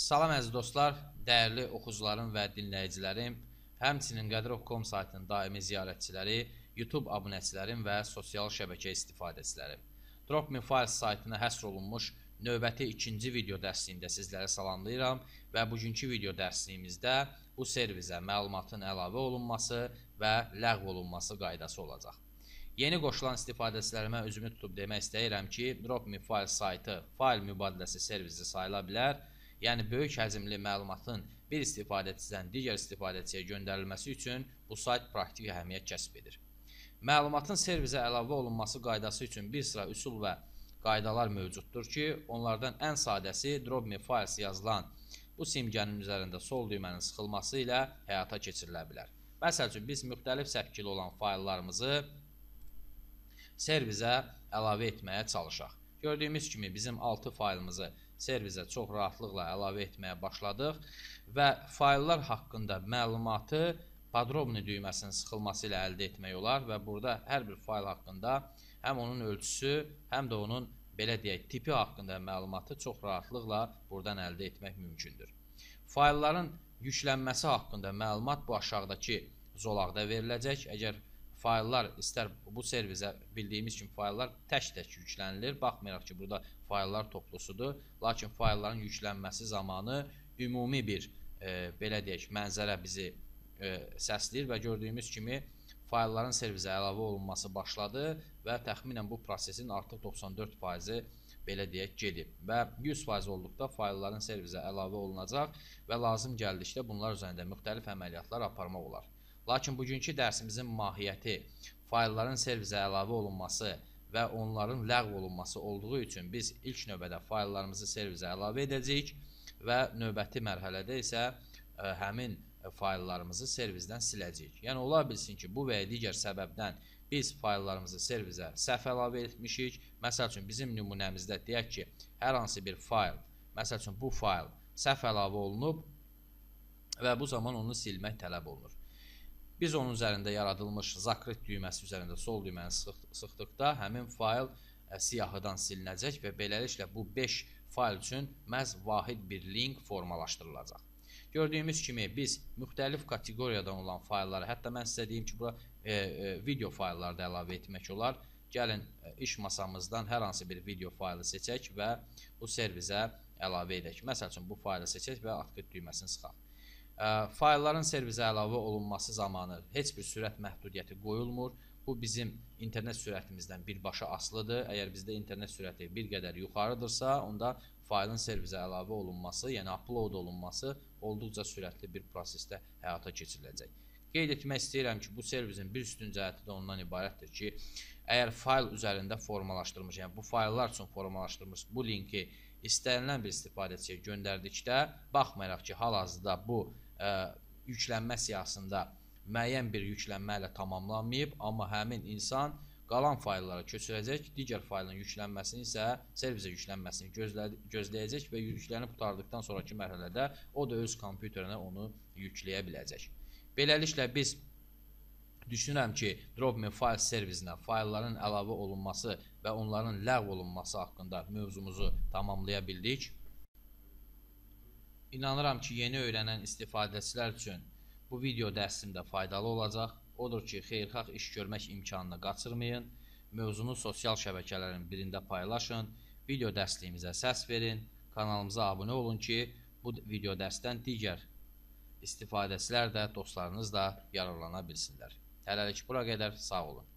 Salam əziz dostlar, dəyərli oxucularım və dinləyicilərim, həmçinin Qədrov.com saytının daimi ziyarətçiləri, YouTube abunəçilərim və sosial şəbəkə istifadəçiləri. Dropmin Files saytına həsr olunmuş növbəti ikinci video dərsliyində sizləri salamlayıram və bugünkü video dərsliyimizdə bu servisə məlumatın əlavə olunması və ləğv olunması qaydası olacaq. Yeni qoşulan istifadəçilərimə üzümü tutub demək istəyirəm ki, Dropmin Files saytı fail mübadiləsi servisi sayıla bilər və yəni böyük həcmli məlumatın bir istifadəçidən digər istifadəçiyə göndərilməsi üçün bu sayt praktik əhəmiyyət kəsb edir. Məlumatın servisə əlavə olunması qaydası üçün bir sıra üsul və qaydalar mövcuddur ki, onlardan ən sadəsi Drobme Files yazılan bu simgənin üzərində sol düymənin sıxılması ilə həyata keçirilə bilər. Məsəl üçün biz müxtəlif səpkili olan fayllarımızı servisə əlavə etməyə çalışaq. Gördüyümüz kimi bizim 6 faylımızı servisə çox rahatlıqla əlavə etməyə başladıq və fayllar haqqında məlumatı podrobni düyməsinin sıxılması ilə əldə etmək olar və burada hər bir fayl haqqında həm onun ölçüsü, həm də onun belə deyək, tipi haqqında məlumatı çox rahatlıqla buradan əldə etmək mümkündür. Faylların yüklənməsi haqqında məlumat bu aşağıdakı zolaqda veriləcək. Əgər fayllar istər bu servisə bildiyimiz kimi fayllar tək-tək yüklənilir. Baxmayaraq ki, burada fayllar toplusudur, lakin faylların yüklənməsi zamanı ümumi bir e, belə deyək, mənzərə bizi e, səsləyir və gördüyümüz kimi faylların servisə əlavə olunması başladı və təxminən bu prosesin artıq 94%-i belə deyək gedib və 100% olduqda faylların servisə əlavə olunacaq və lazım gəldikdə bunlar üzərində müxtəlif əməliyyatlar aparmaq olar. Lakin bugünkü dərsimizin mahiyyəti faylların servisə əlavə olunması və onların ləğv olunması olduğu üçün biz ilk növbədə fayllarımızı servisə əlavə edəcəyik və növbəti mərhələdə isə ə, e, həmin fayllarımızı servisdən siləcəyik. Yəni ola bilsin ki, bu və ya digər səbəbdən biz fayllarımızı servisə səhv əlavə etmişik. Məsəl üçün bizim nümunəmizdə deyək ki, hər hansı bir fayl, məsəl üçün bu fayl səhv əlavə olunub və bu zaman onu silmək tələb olunur. Biz onun üzərində yaradılmış zakrit düyməsi üzərində sol düyməni sıx sıxdıqda həmin fayl e, siyahıdan silinəcək və beləliklə bu 5 fayl üçün məhz vahid bir link formalaşdırılacaq. Gördüyümüz kimi biz müxtəlif kateqoriyadan olan faylları, hətta mən sizə deyim ki, bura e, e, video faylları da əlavə etmək olar. Gəlin e, iş masamızdan hər hansı bir video faylı seçək və bu servisə əlavə edək. Məsəl üçün bu faylı seçək və atqıt düyməsini sıxaq faylların servisə əlavə olunması zamanı heç bir sürət məhdudiyyəti qoyulmur. Bu bizim internet sürətimizdən birbaşa asılıdır. Əgər bizdə internet sürəti bir qədər yuxarıdırsa, onda faylın servisə əlavə olunması, yəni upload olunması olduqca sürətli bir prosesdə həyata keçiriləcək. Qeyd etmək istəyirəm ki, bu servisin bir üstün cəhəti də ondan ibarətdir ki, əgər fayl üzərində formalaşdırılmış, yəni bu fayllar üçün formalaşdırılmış bu linki istənilən bir istifadəçiyə göndərdikdə, baxmayaraq ki, hal-hazırda bu ə, yüklənmə siyahısında müəyyən bir yüklənmə ilə tamamlanmayıb, amma həmin insan qalan fayllara köçürəcək, digər faylın yüklənməsini isə servisə yüklənməsini gözlə gözləyəcək və yüklənib qurtardıqdan sonrakı mərhələdə o da öz kompüterinə onu yükləyə biləcək. Beləliklə biz düşünürəm ki, Dropmin fayl servisinə faylların əlavə olunması və onların ləğv olunması haqqında mövzumuzu tamamlaya bildik. İnanıram ki, yeni öyrənən istifadəçilər üçün bu video dərsim də faydalı olacaq. Odur ki, xeyirxah iş görmək imkanını qaçırmayın, mövzunu sosial şəbəkələrin birində paylaşın, video dərsliyimizə səs verin, kanalımıza abunə olun ki, bu video dərsdən digər istifadəçilər də, dostlarınız da yararlana bilsinlər. Hələlik bura qədər, sağ olun.